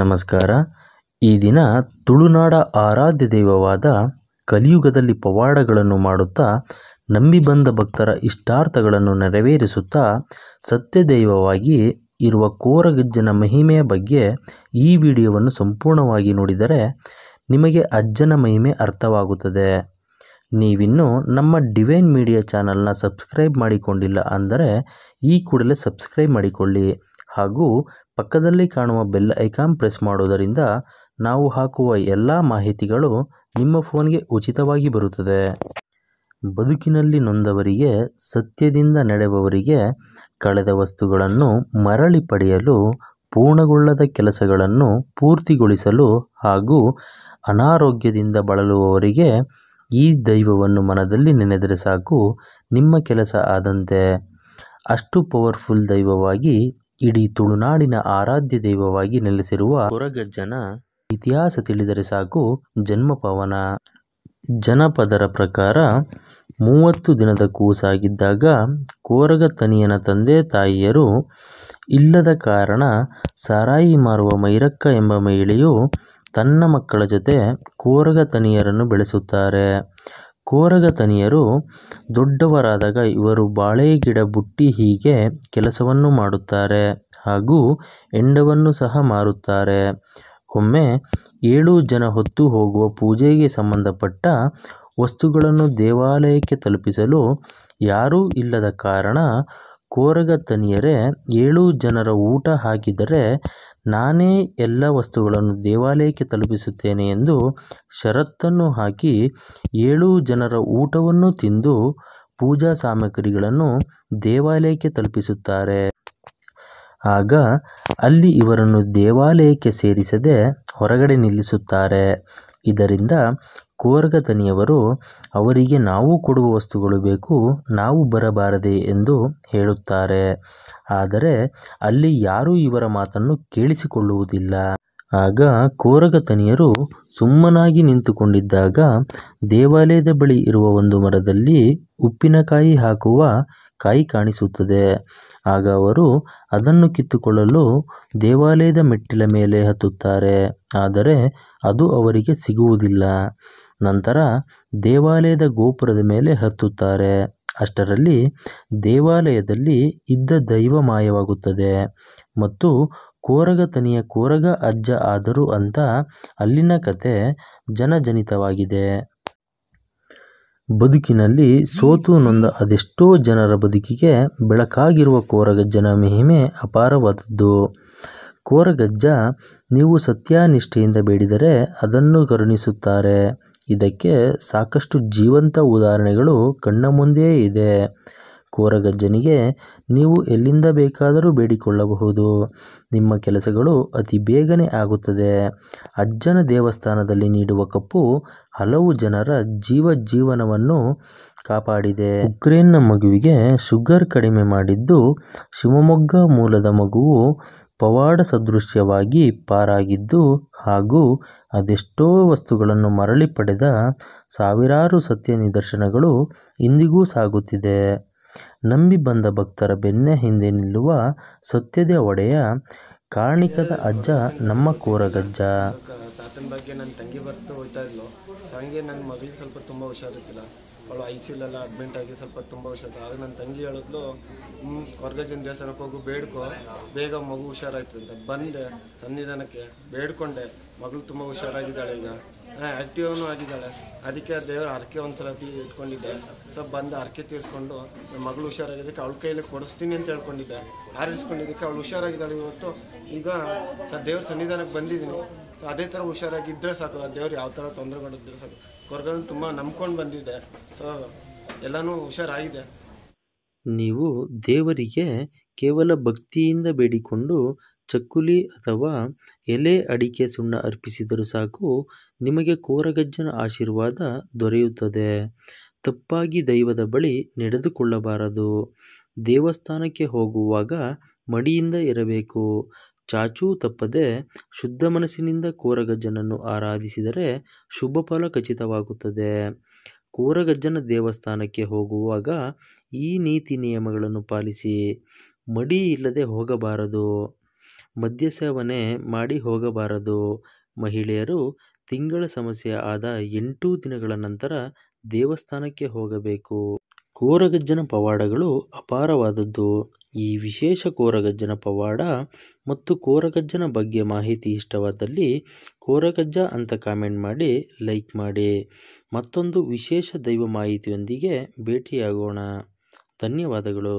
ನಮಸ್ಕಾರ ಈ ದಿನ ತುಳುನಾಡ ಆರಾಧ್ಯ ದೈವವಾದ ಕಲಿಯುಗದಲ್ಲಿ ಪವಾಡಗಳನ್ನು ಮಾಡುತ್ತಾ ನಂಬಿ ಬಂದ ಭಕ್ತರ ಇಷ್ಟಾರ್ಥಗಳನ್ನು ನೆರವೇರಿಸುತ್ತಾ ಸತ್ಯದೈವವಾಗಿ ಇರುವ ಕೋರಗಜ್ಜನ ಮಹಿಮೆಯ ಬಗ್ಗೆ ಈ ವಿಡಿಯೋವನ್ನು ಸಂಪೂರ್ಣವಾಗಿ ನೋಡಿದರೆ ನಿಮಗೆ ಅಜ್ಜನ ಮಹಿಮೆ ಅರ್ಥವಾಗುತ್ತದೆ ನೀವಿನ್ನು ನಮ್ಮ ಡಿವೈನ್ ಮೀಡಿಯಾ ಚಾನಲ್ನ ಸಬ್ಸ್ಕ್ರೈಬ್ ಮಾಡಿಕೊಂಡಿಲ್ಲ ಅಂದರೆ ಈ ಕೂಡಲೇ ಸಬ್ಸ್ಕ್ರೈಬ್ ಮಾಡಿಕೊಳ್ಳಿ ಹಾಗೂ ಪಕ್ಕದಲ್ಲಿ ಕಾಣುವ ಬೆಲ್ ಐಕಾನ್ ಪ್ರೆಸ್ ಮಾಡುವುದರಿಂದ ನಾವು ಹಾಕುವ ಎಲ್ಲ ಮಾಹಿತಿಗಳು ನಿಮ್ಮ ಫೋನ್ಗೆ ಉಚಿತವಾಗಿ ಬರುತ್ತದೆ ಬದುಕಿನಲ್ಲಿ ನೊಂದವರಿಗೆ ಸತ್ಯದಿಂದ ನಡೆವವರಿಗೆ ಕಳೆದ ವಸ್ತುಗಳನ್ನು ಮರಳಿ ಪಡೆಯಲು ಪೂರ್ಣಗೊಳ್ಳದ ಕೆಲಸಗಳನ್ನು ಪೂರ್ತಿಗೊಳಿಸಲು ಹಾಗೂ ಅನಾರೋಗ್ಯದಿಂದ ಬಳಲುವವರಿಗೆ ಈ ದೈವವನ್ನು ಮನದಲ್ಲಿ ನೆನೆದರೆ ಸಾಕು ನಿಮ್ಮ ಕೆಲಸ ಆದಂತೆ ಅಷ್ಟು ಪವರ್ಫುಲ್ ದೈವವಾಗಿ ಇಡೀ ತುಳುನಾಡಿನ ಆರಾಧ್ಯ ದೈವವಾಗಿ ನೆಲೆಸಿರುವ ಕೊರಗಜ್ಜನ ಇತಿಹಾಸ ತಿಳಿದರೆ ಸಾಕು ಪವನ ಜನಪದರ ಪ್ರಕಾರ ಮೂವತ್ತು ದಿನದ ಕೂಸಾಗಿದ್ದಾಗ ಕೋರಗ ತನಿಯನ ತಂದೆ ತಾಯಿಯರು ಇಲ್ಲದ ಕಾರಣ ಸಾರಾಯಿ ಮಾರುವ ಮೈರಕ್ಕ ಎಂಬ ಮಹಿಳೆಯು ತನ್ನ ಮಕ್ಕಳ ಜೊತೆ ಕೋರಗ ತನಿಯರನ್ನು ಬೆಳೆಸುತ್ತಾರೆ. ಕೋರಗ ತನಿಯರು ದೊಡ್ಡವರಾದಾಗ ಇವರು ಬಾಳೆ ಗಿಡ ಬುಟ್ಟಿ ಹೀಗೆ ಕೆಲಸವನ್ನು ಮಾಡುತ್ತಾರೆ ಹಾಗೂ ಎಂಡವನ್ನು ಸಹ ಮಾರುತ್ತಾರೆ. ಒಮ್ಮೆ ಏಳು ಜನ ಹೊತ್ತು ಹೋಗುವ ಪೂಜೆಗೆ ಸಂಬಂಧಪಟ್ಟ ವಸ್ತುಗಳನ್ನು ದೇವಾಲಯಕ್ಕೆ ತಲುಪಿಸಲು ಯಾರೂ ಇಲ್ಲದ ಕಾರಣ ಕೋರಗ ತನಿಯರೇ ಏಳು ಜನರ ಊಟ ಹಾಕಿದರೆ ನಾನೇ ಎಲ್ಲ ವಸ್ತುಗಳನ್ನು ದೇವಾಲಯಕ್ಕೆ ತಲುಪಿಸುತ್ತೇನೆ ಎಂದು ಷರತ್ತನ್ನು ಹಾಕಿ, ಏಳು ಜನರ ಊಟವನ್ನು ತಿಂದು ಪೂಜಾ ಸಾಮಗ್ರಿಗಳನ್ನು ದೇವಾಲಯಕ್ಕೆ ತಲುಪಿಸುತ್ತಾರೆ. ಆಗ ಅಲ್ಲಿ ಇವರನ್ನು ದೇವಾಲಯಕ್ಕೆ ಸೇರಿಸದೆ ಹೊರಗಡೆ ನಿಲ್ಲಿಸುತ್ತಾರೆ. ಇದರಿಂದ ಕೋರಗತನಿಯವರು ಅವರಿಗೆ ನಾವು ಕೊಡುವ ವಸ್ತುಗಳು ಬೇಕು ನಾವು ಬರಬಾರದೆ ಎಂದು ಹೇಳುತ್ತಾರೆ ಆದರೆ ಅಲ್ಲಿ ಯಾರೂ ಇವರ ಮಾತನ್ನು ಕೇಳಿಸಿಕೊಳ್ಳುವುದಿಲ್ಲ. ಆಗ ಕೋರಗತನಿಯರು ಸುಮ್ಮನಾಗಿ ನಿಂತುಕೊಂಡಿದ್ದಾಗ ದೇವಾಲಯದ ಬಳಿ ಇರುವ ಒಂದು ಮರದಲ್ಲಿ ಉಪ್ಪಿನಕಾಯಿ ಹಾಕುವ ಕಾಯಿ ಕಾಣಿಸುತ್ತದೆ. ಆಗ ಅವರು ಅದನ್ನು ಕಿತ್ತುಕೊಳ್ಳಲು ದೇವಾಲಯದ ಮೆಟ್ಟಿಲ ಮೇಲೆ ಹತ್ತುತ್ತಾರೆ ಆದರೆ ಅದು ಅವರಿಗೆ ಸಿಗುವುದಿಲ್ಲ. ನಂತರ ದೇವಾಲಯದ ಗೋಪುರದ ಮೇಲೆ ಹತ್ತುತ್ತಾರೆ ಅಷ್ಟರಲ್ಲಿ ದೇವಾಲಯದಲ್ಲಿ ಇದ್ದ ದೈವ ಮಾಯವಾಗುತ್ತದೆ ಮತ್ತು ಕೋರಗ ತನಿಯ ಕೋರಗ ಅಜ್ಜ ಆದರು ಅಂತ ಅಲ್ಲಿನ ಕತೆ ಜನಜನಿತವಾಗಿದೆ ಬದುಕಿನಲ್ಲಿ ಸೋತು ನೊಂದ ಅದೆಷ್ಟೋ ಜನರ ಬದುಕಿಗೆ ಬೆಳಕಾಗಿರುವ ಕೋರಗಜ್ಜನ ಮಹಿಮೆ ಅಪಾರವಾದದ್ದು ಕೋರಗಜ್ಜ ನೀವು ಸತ್ಯನಿಷ್ಠೆಯಿಂದ ಬೇಡಿದರೆ ಅದನ್ನು ಕರುಣಿಸುತ್ತಾರೆ ಇದಕ್ಕೆ ಸಾಕಷ್ಟು ಜೀವಂತ ಉದಾಹರಣೆಗಳು ಕಣ್ಣ ಮುಂದೆಯೇ ಇದೆ. ಕೋರಗಜ್ಜನಿಗೆ ನೀವು ಎಲ್ಲಿಂದ ಬೇಕಾದರೂ ಬೇಡಿಕೊಳ್ಳಬಹುದು. ನಿಮ್ಮ ಕೆಲಸಗಳು ಅತಿ ಬೇಗನೆ ಆಗುತ್ತದೆ. ಅಜ್ಜನ ದೇವಸ್ಥಾನದಲ್ಲಿ ನೀಡುವ ಕಪ್ಪು ಹಲವು ಜನರ ಜೀವ ಜೀವನವನ್ನು ಕಾಪಾಡಿದೆ. ಉಕ್ರೇನ್ನ ಮಗುವಿಗೆ ಶುಗರ್ ಕಡಿಮೆ ಮಾಡಿದ್ದು ಶಿವಮೊಗ್ಗ ಮೂಲದ ಮಗುವು ಪವಾಡ ಸದೃಶ್ಯವಾಗಿ ಪಾರಾಗಿದ್ದು ಹಾಗೂ ಅದೆಷ್ಟೋ ವಸ್ತುಗಳನ್ನು ಮರಳಿ ಪಡೆದ ಸಾವಿರಾರು ಸತ್ಯ ನಿದರ್ಶನಗಳು ಇಂದಿಗೂ ಸಾಗುತ್ತಿದೆ. ನಂಬಿ ಬಂದ ಭಕ್ತರ ಬೆನ್ನ ಹಿಂದೆ ನಿಲ್ಲುವ ಸತ್ಯದ ಒಡೆಯ. ಕಾರ್ಣಿಕದ ಅಜ್ಜ ನಮ್ಮ ಕೋರಗಜ್ಜ. ತಾತನ ಬಗ್ಗೆ ನನ್ನ ತಂಗಿ ಬರ್ತಾ ಹೋಗ್ತಾ ಇದ್ಲು. ನನ್ನ ಮಗಳಿಗೆ ಸ್ವಲ್ಪ ತುಂಬ ಅವಳು ಐ ಸಿ ಎಲ್ಲ ಅಡ್ಮಿಂಟ್ ಆಗಿ ಸ್ವಲ್ಪ ತುಂಬ ವರ್ಷ ಆಗ ನನ್ನ ತಂಗಿ ಹೇಳಿದ್ಲು ಕೊರ್ಗಜನ ದೇವಸ್ಥಾನಕ್ಕೆ ಹೋಗು ಬೇಡ್ಕೊ ಬೇಗ ಮಗು ಹುಷಾರಾಯ್ತು ಅಂತ ಬಂದೆ ಸನ್ನಿಧಾನಕ್ಕೆ ಬೇಡ್ಕೊಂಡೆ ಮಗಳು ತುಂಬ ಹುಷಾರಾಗಿದ್ದಾಳೆ ಈಗ ಆ್ಯಕ್ಟಿವನೂ ಆಗಿದ್ದಾಳೆ ಅದಕ್ಕೆ ದೇವರ ಹರಕೆ ಒಂದು ಸಲ ಇಟ್ಕೊಂಡಿದ್ದೆ ಸ್ವಲ್ಪ ಬಂದು ಹರಕೆ ತೀರಿಸ್ಕೊಂಡು ನಮ್ಮ ಮಗಳು ಹುಷಾರಾಗಿದ್ದಕ್ಕೆ ಅವಳ ಕೈಯಲ್ಲಿ ಕೊಡಿಸ್ತೀನಿ ಅಂತ ಹೇಳ್ಕೊಂಡಿದ್ದೆ ಆರಿಸ್ಕೊಂಡಿದ್ದಕ್ಕೆ ಅವಳು ಹುಷಾರಾಗಿದ್ದಾಳೆ ಇವತ್ತು ಈಗ ಸರ್ ದೇವ್ರ ಸನ್ನಿಧಾನಕ್ಕೆ ಬಂದಿದ್ದೀನಿ ಸೊ ಅದೇ ಥರ ಹುಷಾರಾಗಿದ್ದರೆ ಸಾಕು ಆ ದೇವ್ರು ಯಾವ ಥರ ತೊಂದರೆ ಮಾಡಿದ್ರೆ ಸಾಕು ವರ್ಗಗಳನ್ನ ತುಂಬ ನಂಬ್ಕೊಂಡು ಬಂದಿದೆ ಸೊ ಎಲ್ಲನೂ ಹುಷಾರಾಗಿದೆ ನೀವು ದೇವರಿಗೆ ಕೇವಲ ಭಕ್ತಿಯಿಂದ ಬೇಡಿಕೊಂಡು ಚಕ್ಕುಲಿ ಅಥವಾ ಎಲೆ ಅಡಿಕೆ ಸುಣ್ಣ ಅರ್ಪಿಸಿದರೂ ಸಾಕು ನಿಮಗೆ ಕೋರಗಜ್ಜನ ಆಶೀರ್ವಾದ ದೊರೆಯುತ್ತದೆ ತಪ್ಪಾಗಿ ದೈವದ ಬಳಿ ನಡೆದುಕೊಳ್ಳಬಾರದು ದೇವಸ್ಥಾನಕ್ಕೆ ಹೋಗುವಾಗ ಮಡಿಯಿಂದ ಇರಬೇಕು ಚಾಚೂ ತಪ್ಪದೆ ಶುದ್ಧ ಮನಸ್ಸಿನಿಂದ ಕೋರಗಜ್ಜನನ್ನು ಆರಾಧಿಸಿದರೆ ಶುಭ ಫಲ ಖಚಿತವಾಗುತ್ತದೆ ಕೋರಗಜ್ಜನ ದೇವಸ್ಥಾನಕ್ಕೆ ಹೋಗುವಾಗ ಈ ನೀತಿ ನಿಯಮಗಳನ್ನು ಪಾಲಿಸಿ ಮಡಿ ಇಲ್ಲದೆ ಹೋಗಬಾರದು ಮದ್ಯ ಸೇವನೆ ಮಾಡಿ ಹೋಗಬಾರದು ಮಹಿಳೆಯರು ತಿಂಗಳ ಸಮಸ್ಯೆ ಆದ ಎಂಟು ದಿನಗಳ ನಂತರ ದೇವಸ್ಥಾನಕ್ಕೆ ಹೋಗಬೇಕು ಕೋರಗಜ್ಜನ ಪವಾಡಗಳು ಅಪಾರವಾದದ್ದು ಈ ವಿಶೇಷ ಕೋರಗಜ್ಜನ ಪವಾಡ ಮತ್ತು ಕೋರಗಜ್ಜನ ಬಗ್ಗೆ ಮಾಹಿತಿ ಇಷ್ಟವಾದಲ್ಲಿ ಕೋರಗಜ್ಜ ಅಂತ ಕಾಮೆಂಟ್ ಮಾಡಿ ಲೈಕ್ ಮಾಡಿ ಮತ್ತೊಂದು ವಿಶೇಷ ದೈವ ಮಾಹಿತಿಯೊಂದಿಗೆ ಭೇಟಿಯಾಗೋಣ ಧನ್ಯವಾದಗಳು